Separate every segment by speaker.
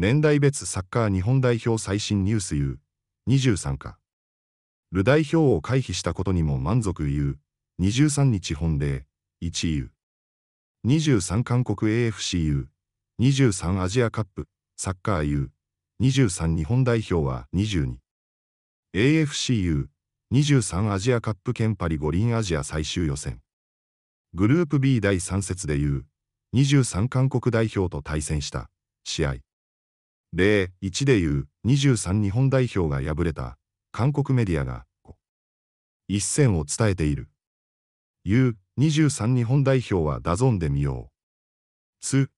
Speaker 1: 年代別サッカー日本代表最新ニュース U23 か。ル代表を回避したことにも満足 U23 日本で 1U23 韓国 AFCU23 アジアカップサッカー U23 日本代表は 22AFCU23 アジアカップ兼パリ五輪アジア最終予選グループ B 第3節で U23 韓国代表と対戦した試合例1でいう23日本代表が敗れた韓国メディアが一戦を伝えている。U23 日本代表はダゾンで見よう。つ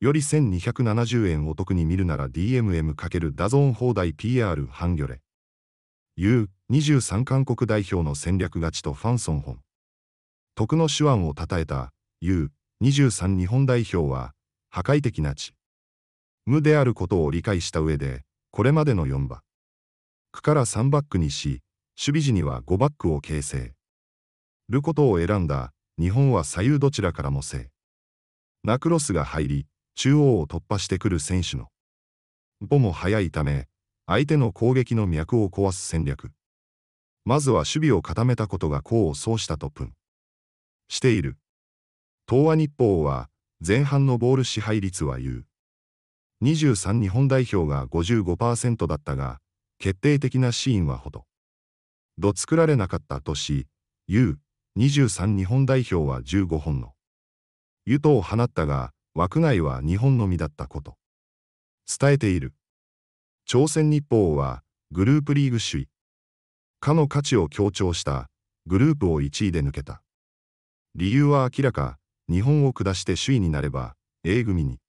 Speaker 1: より1270円お得に見るなら DMM× ダゾン放題 PR ハンギョレ。U23 韓国代表の戦略勝ちとファンソンホン。徳の手腕を称えた U23 日本代表は破壊的な地。無であることを理解した上で、これまでの4バックから3バックにし、守備時には5バックを形成。ることを選んだ日本は左右どちらからもせナクロスが入り、中央を突破してくる選手の歩も速いため、相手の攻撃の脈を壊す戦略。まずは守備を固めたことが功を奏したとン。している。東亜日報は前半のボール支配率は言う。23日本代表が55%だったが、決定的なシーンはほど。ど作られなかったとし、U23 日本代表は15本の湯とを放ったが、枠内は日本のみだったこと。伝えている。朝鮮日報は、グループリーグ首位。かの価値を強調した、グループを1位で抜けた。理由は明らか、日本を下して首位になれば、A 組に。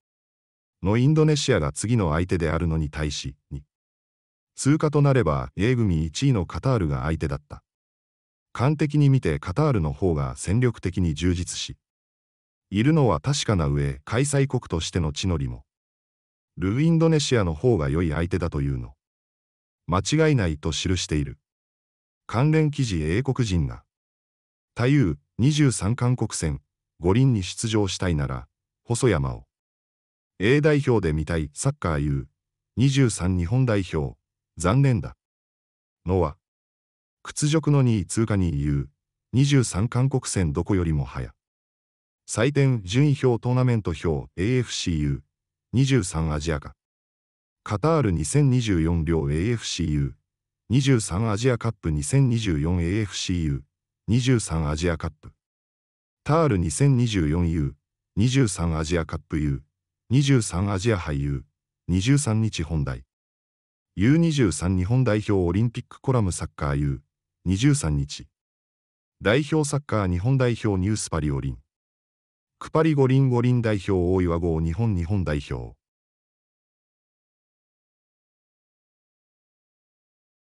Speaker 1: のインドネシアが次の相手であるのに対し、2通過となれば A 組1位のカタールが相手だった。完的に見てカタールの方が戦力的に充実し、いるのは確かな上開催国としての地の利も、ルインドネシアの方が良い相手だというの。間違いないと記している。関連記事英国人が、太夫23韓国戦、五輪に出場したいなら、細山を、A 代表で見たいサッカー U、23日本代表、残念だ。のは、屈辱の2位通過2位 U、23韓国戦どこよりも早。採点順位表トーナメント表 AFCU、23アジアカ。カタール2024両 AFCU、23アジアカップ 2024AFCU、23アジアカップ。タール 2024U、23アジアカップ U、23アジア俳優、23日本代。U23 日本代表オリンピックコラムサッカー U、23日。代表サッカー日本代表ニュースパリオリン。クパリ五輪五輪代表大岩号日本日本代表。